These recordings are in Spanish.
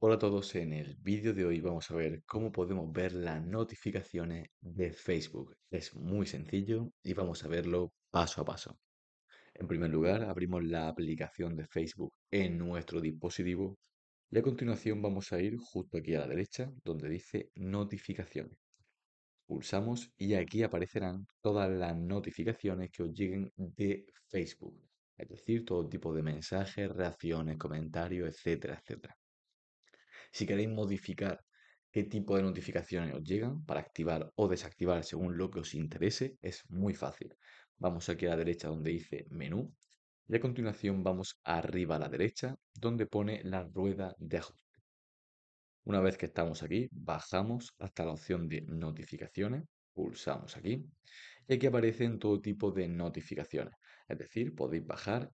Hola a todos, en el vídeo de hoy vamos a ver cómo podemos ver las notificaciones de Facebook. Es muy sencillo y vamos a verlo paso a paso. En primer lugar, abrimos la aplicación de Facebook en nuestro dispositivo y a continuación vamos a ir justo aquí a la derecha donde dice notificaciones. Pulsamos y aquí aparecerán todas las notificaciones que os lleguen de Facebook. Es decir, todo tipo de mensajes, reacciones, comentarios, etcétera, etcétera. Si queréis modificar qué tipo de notificaciones os llegan para activar o desactivar según lo que os interese, es muy fácil. Vamos aquí a la derecha donde dice menú y a continuación vamos arriba a la derecha donde pone la rueda de ajuste. Una vez que estamos aquí, bajamos hasta la opción de notificaciones, pulsamos aquí y aquí aparecen todo tipo de notificaciones. Es decir, podéis bajar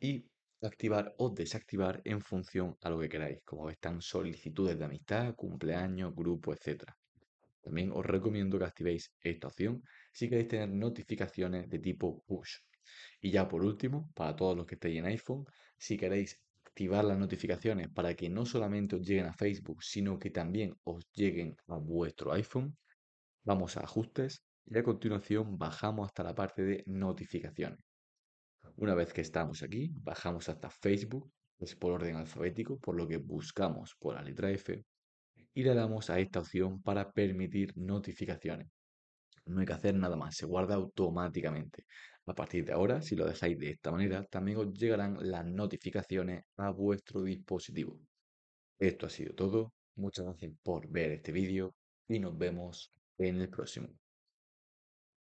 y activar o desactivar en función a lo que queráis, como están solicitudes de amistad, cumpleaños, grupo, etc. También os recomiendo que activéis esta opción si queréis tener notificaciones de tipo push. Y ya por último, para todos los que estéis en iPhone, si queréis activar las notificaciones para que no solamente os lleguen a Facebook, sino que también os lleguen a vuestro iPhone, vamos a ajustes y a continuación bajamos hasta la parte de notificaciones. Una vez que estamos aquí, bajamos hasta Facebook, es por orden alfabético, por lo que buscamos por la letra F y le damos a esta opción para permitir notificaciones. No hay que hacer nada más, se guarda automáticamente. A partir de ahora, si lo dejáis de esta manera, también os llegarán las notificaciones a vuestro dispositivo. Esto ha sido todo, muchas gracias por ver este vídeo y nos vemos en el próximo.